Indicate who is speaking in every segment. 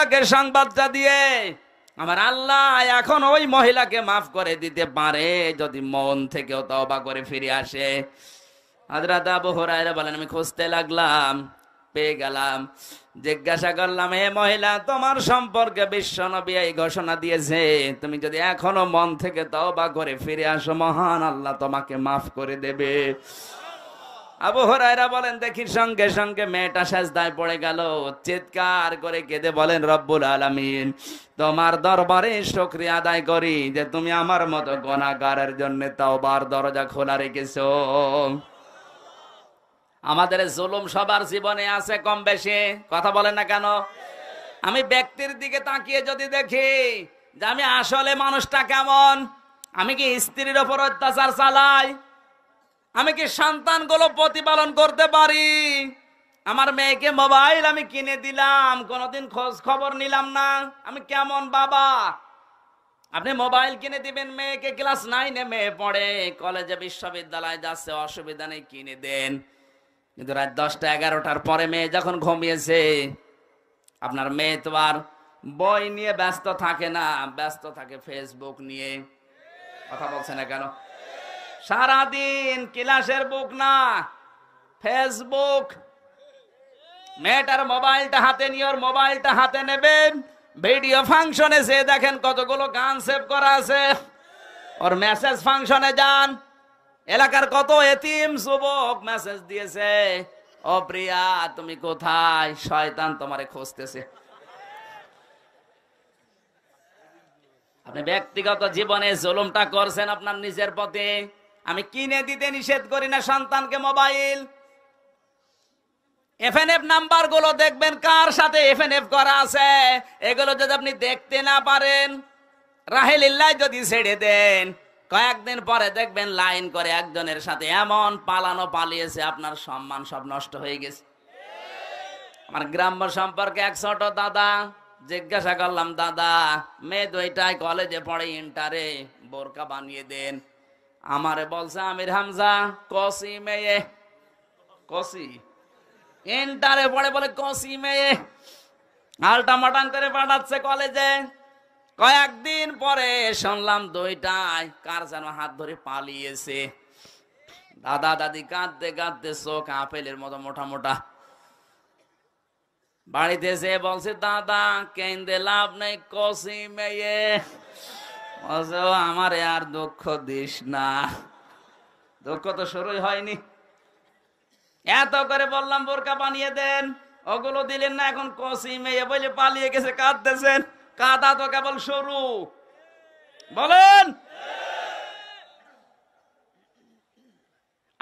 Speaker 1: মহিলাকে সংবাদটা দিয়ে আমার আল্লাহ এখন ওই মহিলাকে মাফ করে দিতে পারে যদি মন থেকেও তবা করে ফিরে আসে হাজরাত আবু হরাইরা বলেন আমি খুঁজতে লাগলাম পেয়ে গেলাম জিজ্ঞাসা করলাম এ মহিলা তোমার সম্পর্কে বিশ্ব নবী এই ঘোষণা দিয়েছে তুমি যদি এখনো মন থেকে তবা করে ফিরে আসো মহান আল্লাহ তোমাকে মাফ করে দেবে আবু হরাইরা বলেন দেখি সঙ্গে সঙ্গে মেয়েটা সাজদায় পড়ে গেল চিৎকার করে কেঁদে বলেন রব্বুল আলমিন তোমার দরবারে শুকরিয়া আদায় করি যে তুমি আমার মতো গোনাগারের জন্য বার দরজা খোলা রেখেছ আমাদের জুলুম সবার জীবনে আছে কম বেশি কথা বলেন না কেন আমি ব্যক্তির দিকে তাকিয়ে যদি দেখি যে আমি আসলে মানুষটা কেমন আমি কি স্ত্রীর ওপর অত্যাচার চালাই আমি কি সন্তানগুলো প্রতিপালন করতে পারি আমার মেয়েকে মোবাইল আমি কিনে দিলাম কোনোদিন খোঁজ খবর নিলাম না আমি কেমন বাবা আপনি মোবাইল কিনে দিবেন মেয়েকে ক্লাস নাইনে মেয়ে পড়ে কলেজে বিশ্ববিদ্যালয়ে যাচ্ছে অসুবিধা নেই কিনে দেন কিন্তু রাত দশটা এগারোটার পরে মেয়ে যখন ঘুমিয়েছে আপনার মেয়ে তো আর বই নিয়ে ব্যস্ত থাকে না ব্যস্ত থাকে ফেসবুক নিয়ে কথা বলছে না কেন সারাদিন ক্লাসের বুক না ফেসবুক মেয়েটার মোবাইলটা হাতে নিয়ে ওর মোবাইলটা হাতে নেবেন ভিডিও ফাংশনে যে দেখেন কতগুলো গান সেভ করা আছে ওর মেসেজ ফাংশনে যান এলাকার কত এতিম যুবক মেসেজ দিয়েছে ও প্রিয়া তুমি কোথায় শয়তান তোমারে খুঁজতেছে আপনি ব্যক্তিগত জীবনে জুলুমটা করছেন আপনার নিজের পথে আমি কিনে দিতে নিষেধ করি না সন্তানকে মোবাইল এফএনএফ নাম্বার গুলো দেখবেন কার সাথে এফএনএফ করা আছে এগুলো যদি আপনি দেখতে না পারেন ইল্লাই যদি ছেড়ে দেন কয়েকদিন পরে দেখবেন লাইন করে একজনের সাথে এমন পালানো পালিয়েছে আপনার সম্মান সব নষ্ট হয়ে গেছে আমার গ্রাম্য সম্পর্কে এক ছোট দাদা জিজ্ঞাসা করলাম দাদা মেয়ে দুইটায় কলেজে পড়ে ইন্টারে বোরকা বানিয়ে দেন আমারে বলছে আমির হামজা কসি মেয়ে কসি এন্টারে পড়ে বলে কসি মেয়ে আলটা মাটান করে পাঠাচ্ছে কলেজে কয়েকদিন পরে শুনলাম দুইটায় কার যেন হাত ধরে পালিয়েছে দাদা দাদি কাঁদতে কাঁদতে চোখ আপেলের মতো মোটা মোটা বাড়িতে যে বলছে দাদা কেন্দে লাভ নেই কসি মেয়ে আমারে আর দুঃখ দিস না দুঃখ তো শুরুই হয়নি এত করে বললাম বোরকা বানিয়ে দেন ওগুলো দিলেন না এখন কষি মেয়ে বলে পালিয়ে গেছে কাঁদতেছেন কাদা তো কেবল শুরু বলেন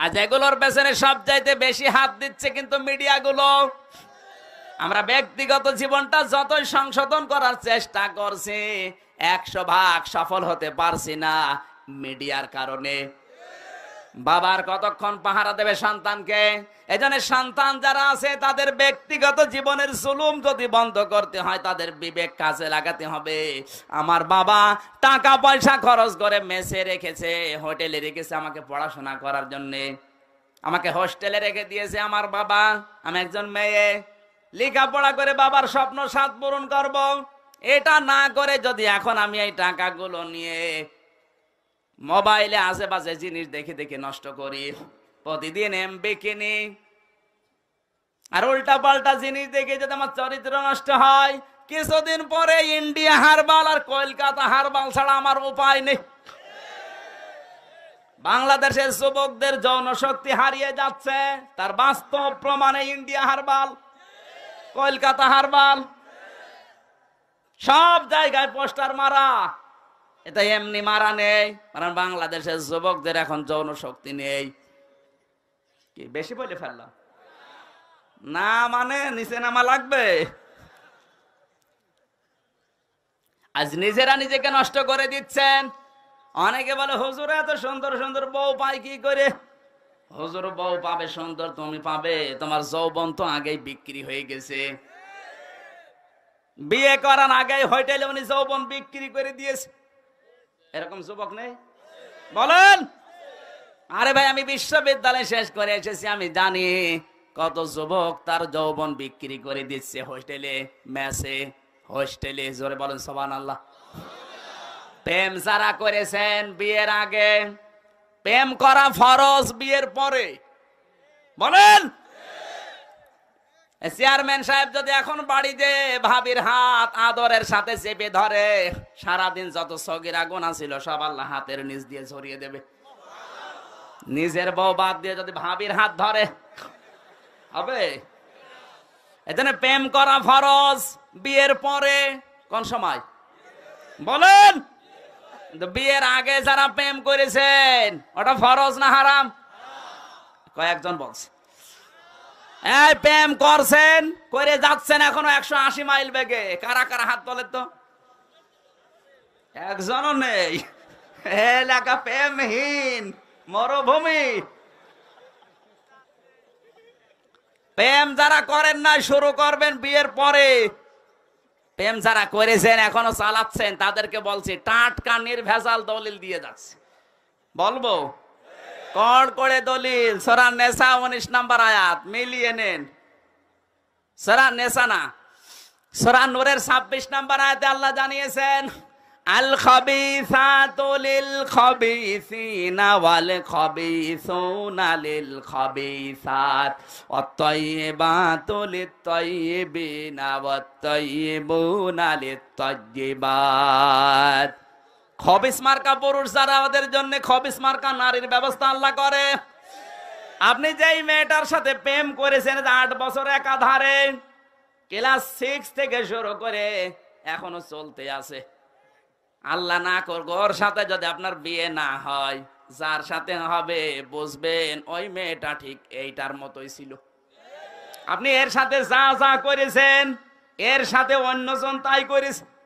Speaker 1: আর যেগুলোর পেছনে সব চাইতে বেশি হাত দিচ্ছে কিন্তু মিডিয়াগুলো আমরা ব্যক্তিগত জীবনটা যতই সংশোধন করার চেষ্টা করছি একশো ভাগ সফল হতে পারছি না মিডিয়ার কারণে বাবার কতক্ষণ পাহারা দেবে সন্তানকে এজন্য সন্তান যারা আছে তাদের ব্যক্তিগত জীবনের জুলুম যদি বন্ধ করতে হয় তাদের বিবেক কাজে লাগাতে হবে আমার বাবা টাকা পয়সা খরচ করে মেসে রেখেছে হোটেলে রেখেছে আমাকে পড়াশোনা করার জন্যে আমাকে হোস্টেলে রেখে দিয়েছে আমার বাবা আমি একজন মেয়ে লেখাপড়া করে বাবার স্বপ্ন সাত পূরণ করব এটা না করে যদি এখন আমি এই টাকাগুলো নিয়ে মোবাইলে আশেপাশে জিনিস দেখে দেখে নষ্ট করি প্রতিদিন এমবি কিনি আর উল্টা পাল্টা জিনিস দেখে যদি আমার চরিত্র নষ্ট হয় কিছুদিন পরে ইন্ডিয়া হারবাল আর কলকাতা হারবাল ছাড়া আমার উপায় নেই বাংলাদেশের যুবকদের জনশক্তি হারিয়ে যাচ্ছে তার বাস্তব প্রমাণে ইন্ডিয়া হারবাল কলকাতা হারবাল সব জায়গায় পোস্টার মারা এটা এমনি মারা নেই কারণ বাংলাদেশের যুবকদের এখন যৌন শক্তি নেই কি বেশি বলে ফেললাম না মানে নিচে নামা লাগবে আজ নিজেরা নিজেকে নষ্ট করে দিচ্ছেন অনেকে বলে হুজুরা এত সুন্দর সুন্দর বউ পায় কি করে হজর বউ পাবে সুন্দর তুমি পাবে তোমার যৌবন তো আগেই বিক্রি হয়ে গেছে বিয়ে করার আগে হোটেলে উনি যৌবন বিক্রি করে দিয়েছে এরকম যুবক নেই বলেন আরে ভাই আমি বিশ্ববিদ্যালয় শেষ করে এসেছি আমি জানি কত যুবক তার যৌবন বিক্রি করে দিচ্ছে হোস্টেলে মেসে হোস্টেলে জোরে বলেন সবান আল্লাহ প্রেম যারা করেছেন বিয়ের আগে প্রেম করা ফরজ বিয়ের পরে বলেন চেয়ারম্যান সাহেব যদি এখন বাড়িতে ভাবির হাত আদরের সাথে চেপে ধরে সারাদিন যত সগির আগুন ছিল সব আল্লাহ হাতের নিচ দিয়ে ছড়িয়ে দেবে নিজের বউ বাদ দিয়ে যদি ভাবির হাত ধরে হবে এখানে প্রেম করা ফরজ বিয়ের পরে কোন সময় বলেন বিয়ের আগে যারা প্রেম করেছেন ওটা ফরজ না হারাম কয়েকজন বলছে এই প্রেম করছেন করে যাচ্ছেন এখনো একশো আশি মাইল বেগে কারা কারা হাত তোলে তো একজনও নেই এলাকা প্রেমহীন মরুভূমি প্রেম যারা করেন না শুরু করবেন বিয়ের পরে প্রেম যারা করেছেন এখনো চালাচ্ছেন তাদেরকে বলছি টাটকা নির্ভেজাল দলিল দিয়ে যাচ্ছে বলবো কড় করে দলিল সরা নেশা উনিশ নাম্বার আয়াত মিলিয়ে নেন সরা নেশা না সরা নূরের ছাব্বিশ নাম্বার আয়াতে আল্লাহ জানিয়েছেন আল তোলে للخبيثين والخبيثون للخبيثات والطيبات للطيبين والطيبون للطيبات খবিস মার্কা পুরুষ যারা আমাদের জন্য খবিস মার্কা নারীর ব্যবস্থা আল্লাহ করে আপনি যেই মেয়েটার সাথে প্রেম করেছেন আট বছর একাধারে ক্লাস সিক্স থেকে শুরু করে এখনো চলতে আছে আল্লাহ না কর সাথে যদি আপনার বিয়ে না হয় যার সাথে হবে বুঝবেন ওই মেয়েটা ঠিক এইটার মতোই ছিল আপনি এর সাথে যা যা করেছেন এর সাথে অন্যজন তাই করেছেন